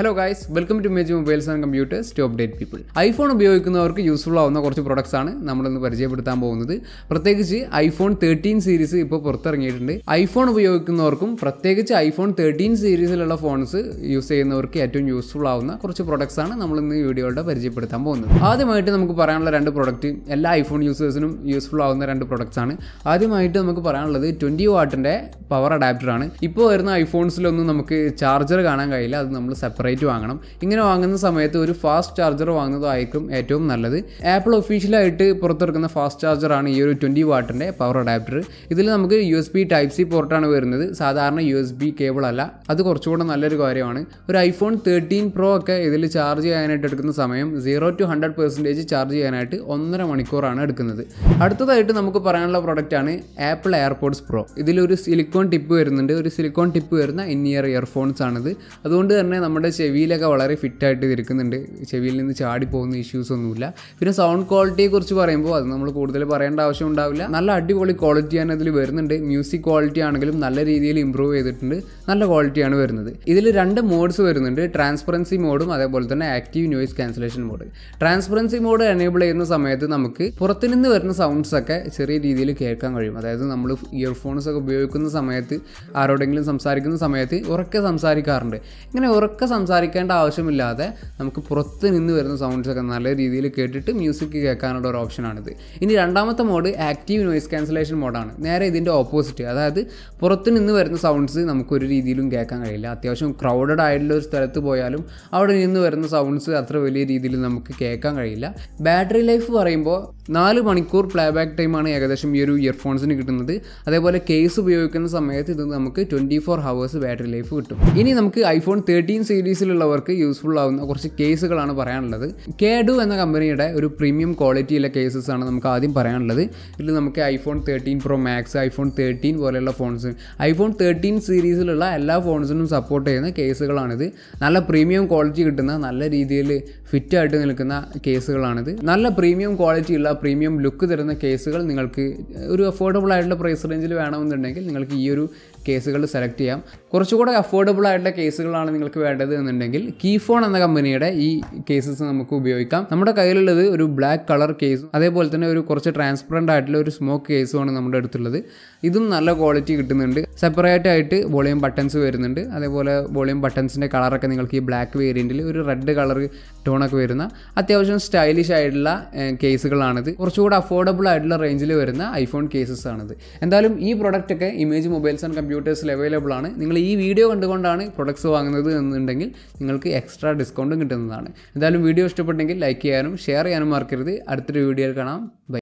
hello guys welcome to image mobiles and computers to update people iPhone ഉപയോഗിക്കുന്നവർക്ക് useful ആവുന്ന കുറച്ച് products ആണ് നമ്മളിന്ന് പരിചയപ്പെടുത്താൻ പോകുന്നത് പ്രത്യേകിച്ച് ഐഫോൺ തേർട്ടീൻ സീരീസ് ഇപ്പോൾ പുറത്തിറങ്ങിയിട്ടുണ്ട് ഐഫോൺ ഉപയോഗിക്കുന്നവർക്കും പ്രത്യേകിച്ച് ഐഫോൺ തേർട്ടീൻ സീരീസിലുള്ള ഫോൺസ് യൂസ് ചെയ്യുന്നവർക്ക് ഏറ്റവും യൂസ്ഫുൾ ആവുന്ന കുറച്ച് പ്രൊഡക്ട്സ് ആണ് നമ്മൾ ഈ വീഡിയോയുടെ പരിചയപ്പെടുത്താൻ പോകുന്നത് ആദ്യമായിട്ട് നമുക്ക് പറയാനുള്ള രണ്ട് പ്രൊഡക്റ്റ് എല്ലാ ഐഫോൺ യൂസേഴ്സിനും യൂസ്ഫുൾ ആവുന്ന രണ്ട് പ്രൊഡക്ട്സ് ആണ് ആദ്യമായിട്ട് നമുക്ക് പറയാനുള്ളത് ട്വൻറ്റി വാട്ടിൻ്റെ പവർ അഡാപ്റ്റർ ആണ് ഇപ്പോൾ വരുന്ന ഐഫോൺസിലൊന്നും നമുക്ക് ചാർജർ കാണാൻ കഴിയില്ല അത് നമ്മൾ സെപ്പറേറ്റ് സെപ്പറേറ്റ് വാങ്ങണം ഇങ്ങനെ വാങ്ങുന്ന സമയത്ത് ഒരു ഫാസ്റ്റ് ചാർജർ വാങ്ങുന്നതായിരിക്കും ഏറ്റവും നല്ലത് ആപ്പിൾ ഒഫീഷ്യലായിട്ട് പുറത്തിറക്കുന്ന ഫാസ്റ്റ് ചാർജറാണ് ഈ ഒരു ട്വൻറ്റി വാട്ടിൻ്റെ പവർ അഡാപ്റ്റർ ഇതിൽ നമുക്ക് U S B type C പോർട്ടാണ് വരുന്നത് സാധാരണ യു എസ് ബി കേബിൾ അല്ല അത് കുറച്ചുകൂടെ നല്ലൊരു കാര്യമാണ് ഒരു ഐഫോൺ തേർട്ടീൻ പ്രോ ഒക്കെ ഇതിൽ ചാർജ് ചെയ്യാനായിട്ട് എടുക്കുന്ന സമയം zero to hundred percentage charge ചെയ്യാനായിട്ട് ഒന്നര മണിക്കൂറാണ് എടുക്കുന്നത് അടുത്തതായിട്ട് നമുക്ക് പറയാനുള്ള പ്രൊഡക്റ്റാണ് ആപ്പിൾ എയർപോഡ്സ് പ്രോ ഇതിലൊരു സിലിക്കോൺ ടിപ്പ് വരുന്നുണ്ട് ഒരു സിലിക്കോൺ ടിപ്പ് വരുന്ന ഇൻ ഇയർ ഇയർഫോൺസ് ആണിത് അതുകൊണ്ട് തന്നെ നമ്മുടെ നമ്മുടെ ചെവിയിലൊക്കെ വളരെ ഫിറ്റായിട്ട് ഇരിക്കുന്നുണ്ട് ചെവിയിൽ നിന്ന് ചാടി പോകുന്ന ഇഷ്യൂസ് ഒന്നുമില്ല പിന്നെ സൗണ്ട് ക്വാളിറ്റിയെ കുറിച്ച് പറയുമ്പോൾ അത് നമ്മൾ കൂടുതൽ പറയേണ്ട ആവശ്യം ഉണ്ടാവില്ല നല്ല അടിപൊളി ക്വാളിറ്റി ആണ് ഇതിൽ വരുന്നുണ്ട് മ്യൂസിക് ക്വാളിറ്റി ആണെങ്കിലും നല്ല രീതിയിൽ ഇമ്പ്രൂവ് ചെയ്തിട്ടുണ്ട് നല്ല ക്വാളിറ്റിയാണ് വരുന്നത് ഇതിൽ രണ്ട് മോഡ്സ് വരുന്നുണ്ട് ട്രാൻസ്പെറൻസി മോഡും അതേപോലെ തന്നെ active noise cancellation mode transparency mode enable ചെയ്യുന്ന സമയത്ത് നമുക്ക് പുറത്തുനിന്ന് വരുന്ന സൗണ്ട്സ് ഒക്കെ ചെറിയ രീതിയിൽ കേൾക്കാൻ കഴിയും അതായത് നമ്മൾ ഇയർഫോൺസ് ഒക്കെ ഉപയോഗിക്കുന്ന സമയത്ത് ആരോടെങ്കിലും സംസാരിക്കുന്ന സമയത്ത് ഉറക്കെ സംസാരിക്കാറുണ്ട് ഇങ്ങനെ ഉറക്കെ സംസാരിക്കേണ്ട ആവശ്യമില്ലാതെ നമുക്ക് പുറത്ത് നിന്ന് വരുന്ന സൗണ്ട്സൊക്കെ നല്ല രീതിയിൽ കേട്ടിട്ട് മ്യൂസിക് കേൾക്കാനുള്ള ഒരു ഓപ്ഷനാണിത് ഇനി രണ്ടാമത്തെ മോഡ് ആക്റ്റീവ് നോയിസ് ക്യാൻസലേഷൻ മോഡാണ് നേരെ ഇതിൻ്റെ ഓപ്പോസിറ്റ് അതായത് പുറത്ത് നിന്ന് വരുന്ന സൗണ്ട്സ് നമുക്കൊരു രീതിയിലും കേൾക്കാൻ കഴിയില്ല അത്യാവശ്യം ക്രൗഡഡ് ആയിട്ടുള്ള ഒരു സ്ഥലത്ത് പോയാലും അവിടെ നിന്ന് വരുന്ന സൗണ്ട്സ് അത്ര വലിയ രീതിയിൽ നമുക്ക് കേൾക്കാൻ കഴിയില്ല ബാറ്ററി ലൈഫ് പറയുമ്പോൾ നാല് മണിക്കൂർ പ്ലേ ബാക്ക് ടൈമാണ് ഏകദേശം ഈ ഒരു ഇയർഫോൺസിന് കിട്ടുന്നത് അതേപോലെ കേസ് ഉപയോഗിക്കുന്ന സമയത്ത് ഇത് നമുക്ക് twenty four hours battery life കിട്ടും ഇനി നമുക്ക് ഐഫോൺ തേർട്ടീൻ സീരീസിലുള്ളവർക്ക് യൂസ്ഫുൾ ആവുന്ന കുറച്ച് കേസുകളാണ് പറയാനുള്ളത് കേഡു എന്ന കമ്പനിയുടെ ഒരു പ്രീമിയം ക്വാളിറ്റിയിലെ കേസസ് ആണ് നമുക്ക് ആദ്യം പറയാനുള്ളത് ഇതിൽ നമുക്ക് iPhone thirteen Pro Max iPhone thirteen പോലെയുള്ള ഫോൺസ് ഐഫോൺ തേർട്ടീൻ സീരീസിലുള്ള എല്ലാ ഫോൺസിനും സപ്പോർട്ട് ചെയ്യുന്ന കേസുകളാണിത് നല്ല പ്രീമിയം ക്വാളിറ്റി കിട്ടുന്ന നല്ല രീതിയിൽ ഫിറ്റായിട്ട് നിൽക്കുന്ന കേസുകളാണിത് നല്ല പ്രീമിയം ക്വാളിറ്റി ഉള്ള പ്രീമിയം ലുക്ക് തരുന്ന കേസുകൾ നിങ്ങൾക്ക് ഒരു അഫോർഡബിൾ ആയിട്ടുള്ള പ്രൈസ് റേഞ്ചിൽ വേണമെന്നുണ്ടെങ്കിൽ നിങ്ങൾക്ക് ഈ ഒരു കേസുകൾ സെലക്ട് ചെയ്യാം കുറച്ചുകൂടെ അഫോർഡബിൾ ആയിട്ടുള്ള കേസുകളാണ് നിങ്ങൾക്ക് വേണ്ടത് എന്നുണ്ടെങ്കിൽ കീഫോൺ എന്ന കമ്പനിയുടെ ഈ കേസസ് നമുക്ക് ഉപയോഗിക്കാം നമ്മുടെ കയ്യിലുള്ളത് ഒരു ബ്ലാക്ക് കളർ കേസും അതേപോലെ തന്നെ ഒരു കുറച്ച് ട്രാൻസ്പെറൻ്റ് ആയിട്ടുള്ള ഒരു സ്മോക്ക് കേസുമാണ് നമ്മുടെ അടുത്തുള്ളത് ഇതും നല്ല ക്വാളിറ്റി കിട്ടുന്നുണ്ട് സെപ്പറേറ്റ് ആയിട്ട് വോളിയം ബട്ടൺസ് വരുന്നുണ്ട് അതേപോലെ വോളിയം ബട്ടൺസിൻ്റെ കളറൊക്കെ നിങ്ങൾക്ക് ഈ ബ്ലാക്ക് വേരിയൻറ്റിൽ ഒരു റെഡ് കളർ ടോണൊക്കെ വരുന്ന അത്യാവശ്യം സ്റ്റൈലിഷ് ആയിട്ടുള്ള കേസുകളാണിത് കുറച്ചുകൂടി കുറച്ചുകൂടെ അഫോർഡബിൾ ആയിട്ടുള്ള റേഞ്ചിൽ വരുന്ന ഐഫോൺ കേസസ് ആണിത് എന്തായാലും ഈ പ്രോഡക്റ്റ് ഒക്കെ ഇമേജ് മൊബൈൽസ് ആൻഡ് കമ്പ്യൂട്ടേഴ്സിൽ അവൈലബിൾ ആണ് നിങ്ങൾ ഈ വീഡിയോ കണ്ടുകൊണ്ടാണ് പ്രൊഡക്ട്സ് വാങ്ങുന്നത് എന്നുണ്ടെങ്കിൽ നിങ്ങൾക്ക് എക്സ്ട്രാ ഡിസ്കൗണ്ടും കിട്ടുന്നതാണ് എന്തായാലും വീഡിയോ ഇഷ്ടപ്പെട്ടെങ്കിൽ ലൈക്ക് ചെയ്യാനും ഷെയർ ചെയ്യാനും മറക്കരുത് അടുത്തൊരു വീഡിയോയിൽ കാണാം ബൈ